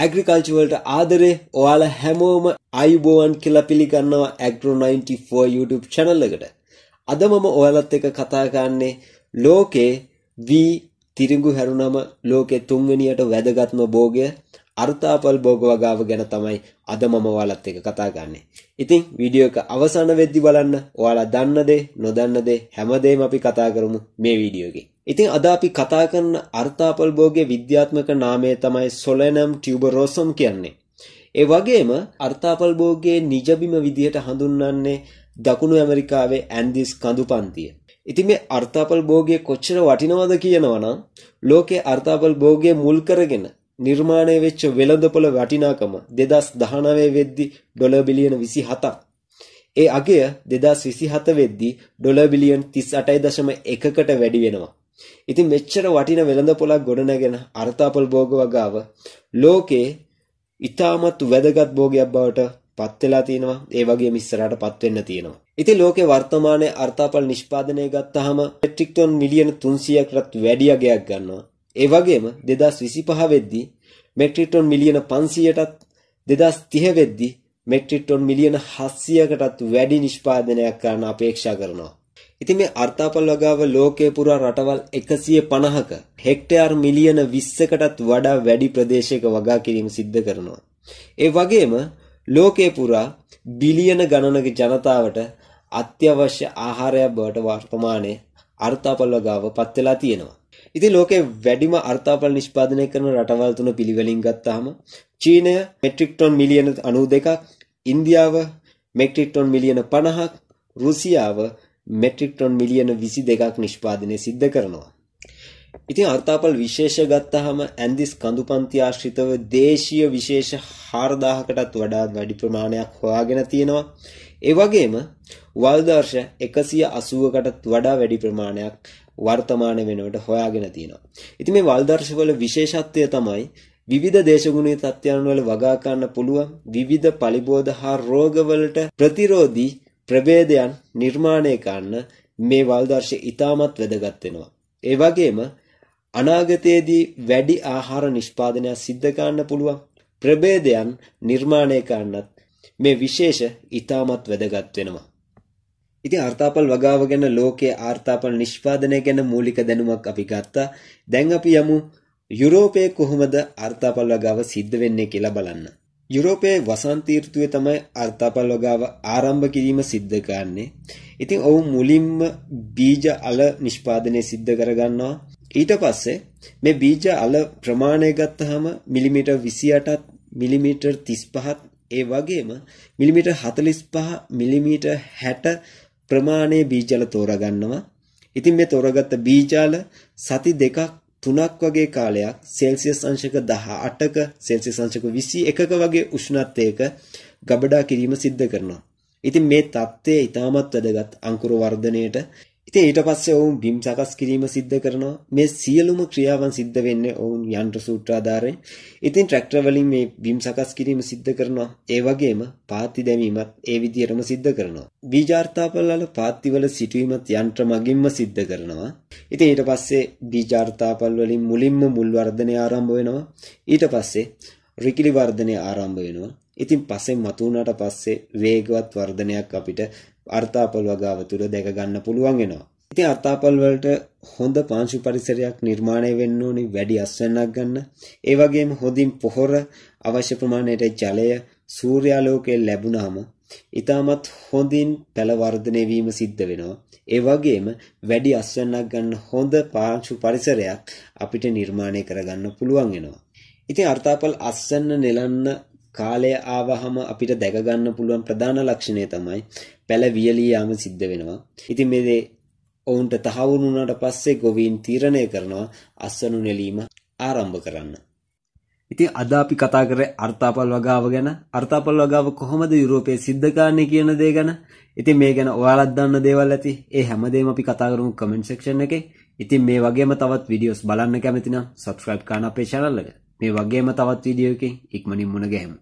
ඇග්‍රිකල්චවලට ආදරේ ඔයාල හැමෝම අයිබෝවන් කියලා පිළිගන්නවා ඇග්‍රෝ 94 YouTube channel එකට. අද මම ඔයාලත් එක්ක කතා කරන්නේ ලෝකේ වී තිරිඟු හැරුණම ලෝකේ තුන්වෙනියට වැදගත්ම භෝගය අර්ථාපල් භෝග වගාව ගැන තමයි අද මම ඔයාලත් එක්ක කතා කරන්නේ. ඉතින් වීඩියෝ එක අවසාන වෙද්දි බලන්න ඔයාලා දන්න දේ නොදන්න දේ හැමදේම අපි කතා කරමු මේ වීඩියෝ එකේ. ඉතින් අද අපි කතා කරන අර්ථාපල්බෝගේ විද්‍යාත්මක නාමය තමයි සොලනම් ටියුබරෝසම් කියන්නේ. ඒ වගේම අර්ථාපල්බෝගේ නිජබිම විදිහට හඳුන්වන්නේ දකුණු ඇමරිකාවේ ඇන්දිස් කඳු පන්තිය. ඉතින් මේ අර්ථාපල්බෝගේ කොච්චර වටිනවද කියනවනම් ලෝකේ අර්ථාපල්බෝගේ මුල් කරගෙන නිර්මාණය වෙච්ච වෙළඳපොළ වටිනාකම 2019 වෙද්දි ඩොලර් බිලියන 27ක්. ඒ අගය 2027 වෙද්දි ඩොලර් බිලියන 38.1කට වැඩි වෙනවා. ඉතින් මෙච්චර වටින වෙළඳ පොලක් ගොඩනගෙන අර්ථාපල් භෝග වගාව ලෝකේ ඉතාමත් වැදගත් භෝගයක් බවට පත් වෙලා තියෙනවා ඒ වගේම ඉස්සරහට පත් වෙන්න තියෙනවා. ඉතින් ලෝකේ වර්තමානයේ අර්ථාපල් නිෂ්පාදනය ගත්තාම මෙට්‍රික් ටන් මිලියන 300කටත් වැඩි අගයක් ගන්නවා. ඒ වගේම 2025 වෙද්දී මෙට්‍රික් ටන් මිලියන 500ටත් 2030 වෙද්දී මෙට්‍රික් ටන් මිලියන 700කටත් වැඩි නිෂ්පාදනයක් කරන්න අපේක්ෂා කරනවා. ඉතින් මේ අර්ථාපල් වගාව ලෝකේ පුරා රටවල් 150ක හෙක්ටයාර් මිලියන 20කටත් වඩා වැඩි ප්‍රදේශයක වගා කිරීම සිද්ධ කරනවා. ඒ වගේම ලෝකේ පුරා බිලියන ගණනක ජනතාවට අත්‍යවශ්‍ය ආහාරයක් බවට වර්තමානයේ අර්ථාපල් වගාව පත් වෙලා තියෙනවා. ඉතින් ලෝකේ වැඩිම අර්ථාපල් නිෂ්පාදනය කරන රටවල් තුන පිළිවෙලින් ගත්තාම චීනය මෙට්‍රික් ටොන් මිලියන 92ක්, ඉන්දියාව මෙට්‍රික් ටොන් මිලියන 50ක්, රුසියාව මෙට්‍රික් ටොන් මිලියන 22ක් නිෂ්පාදනය සිද්ධ කරනවා. ඉතින් අර්ථාපල් විශේෂ ගත්තහම ඇන්දිස් කඳුපන්ති ආශ්‍රිතව දේශීය විශේෂ 4000කටත් වඩා වැඩි ප්‍රමාණයක් හොයාගෙන තියෙනවා. ඒ වගේම වල්දර්ශ 180කටත් වඩා වැඩි ප්‍රමාණයක් වර්තමාන වෙනකොට හොයාගෙන තියෙනවා. ඉතින් මේ වල්දර්ශවල විශේෂත්වය තමයි විවිධ දේශගුණීය තත්ත්වයන් වල වගා ගන්න පුළුවන් විවිධ පලිබෝධ හා රෝගවලට ප්‍රතිරෝධී ප්‍රභේදයන් නිර්මාණය කරන්න මේ වල්දර්ශය ඉතාමත් වැදගත් වෙනවා. ඒ වගේම අනාගතයේදී වැඩි ආහාර නිෂ්පාදනයක් සිද්ධ කරන්න පුළුවන් ප්‍රභේදයන් නිර්මාණය කරන්නත් මේ විශේෂ ඉතාමත් වැදගත් වෙනවා. ඉතින් ආර්ථාපල් වගාව ගැන ලෝකයේ ආර්ථාපල් නිෂ්පාදනය ගැන මූලික දැනුමක් අපි ගත්තා. දැන් අපි යමු යුරෝපයේ කොහොමද ආර්ථාපල් වගාව සිද්ධ වෙන්නේ කියලා බලන්න. යුරෝපයේ වසන්ත ඍතුවේ තමයි අර්ථපල් වගාව ආරම්භ කිරීම සිද්ධ කරන්නේ. ඉතින් ඔවුන් මුලින්ම බීජ අල නිෂ්පාදනය සිද්ධ කරගන්නවා. ඊට පස්සේ මේ බීජ අල ප්‍රමාණය ගත්තාම මිලිමීටර් 28ත් මිලිමීටර් 35ත් ඒ වගේම මිලිමීටර් 45 මිලිමීටර් 60 ප්‍රමාණයේ බීජල තෝරගන්නවා. ඉතින් මේ තෝරගත්ත බීජාල සති දෙකක් 3ක් වගේ කාලයක් සෙල්සියස් අංශක 18ක සෙල්සියස් අංශක 21ක වගේ උෂ්ණත්වයක ගබඩා කිරීම සිද්ධ කරනවා. ඉතින් මේ தත්ත්වය ඊටමත් වැදගත් අංකුර වර්ධනයේට ඉතින් ඊට පස්සේ ඔවුන් බිම් සකස් කිරීම සිද්ධ කරනවා. මේ සියලුම ක්‍රියාවන් සිද්ධ වෙන්නේ ඔවුන් යන්ත්‍ර සූත්‍ර ආධාරයෙන්. ඉතින් ට්‍රැක්ටර් වලින් මේ බිම් සකස් කිරීම සිද්ධ කරනවා. ඒ වගේම පාත්ති දැමීමත් ඒ විදිහටම සිද්ධ කරනවා. බීජාර්ථාපලවල පාත්ති වල සිටීමත් යන්ත්‍ර මගින්ම සිද්ධ කරනවා. ඉතින් ඊට පස්සේ බීජාර්ථාපල වලින් මුලින්ම මුල් වර්ධනය ආරම්භ වෙනවා. ඊට පස්සේ රිකිලි වර්ධනය ආරම්භ වෙනවා. ඉතින් පස්සෙන් මතු වුණාට පස්සේ වේගවත් වර්ධනයක් අපිට අර්ථාපල් වගාව තුළ දැක ගන්න පුළුවන් වෙනවා. ඉතින් අර්ථාපල් වලට හොඳ පාංශු පරිසරයක් නිර්මාණය වෙන්න ඕනි වැඩි අස්වැන්නක් ගන්න. ඒ වගේම හොඳින් පොහොර අවශ්‍ය ප්‍රමාණයට ජලය සූර්යාලෝකය ලැබුණාම ඊටමත් හොඳින් පැල වර්ධනය වීම සිද්ධ වෙනවා. ඒ වගේම වැඩි අස්වැන්නක් ගන්න හොඳ පාංශු පරිසරයක් අපිට නිර්මාණය කරගන්න පුළුවන් වෙනවා. ඉතින් අර්ථාපල් අස්සන්න නෙලන්න කාලය ආවහම අපිට දැක ගන්න පුළුවන් ප්‍රධාන ලක්ෂණය තමයි පැල වියලී යාම සිද්ධ වෙනවා. ඉතින් මේ දේ ඔවුන්ට තහවුරු වුණාට පස්සේ ගොවීන් තීරණය කරනවා අස්සනු නෙලීම ආරම්භ කරන්න. ඉතින් අද අපි කතා කරේ අර්ථාපල් වගාව ගැන. අර්ථාපල් වගාව කොහොමද යුරෝපයේ සිද්ධ කරන්නේ කියන දේ ගැන. ඉතින් මේ ගැන ඔයාලත් දන්න දේවල් ඇති. ඒ හැමදේම අපි කතා කරමු කමෙන්ට් සෙක්ෂන් එකේ. ඉතින් මේ වගේම තවත් වීඩියෝස් බලන්න කැමති නම් subscribe කරන්න අපේ channel එකට. මේ වගේම තවත් වීඩියෝ එකකින් ඉක්මනින් මුණ ගැහෙමු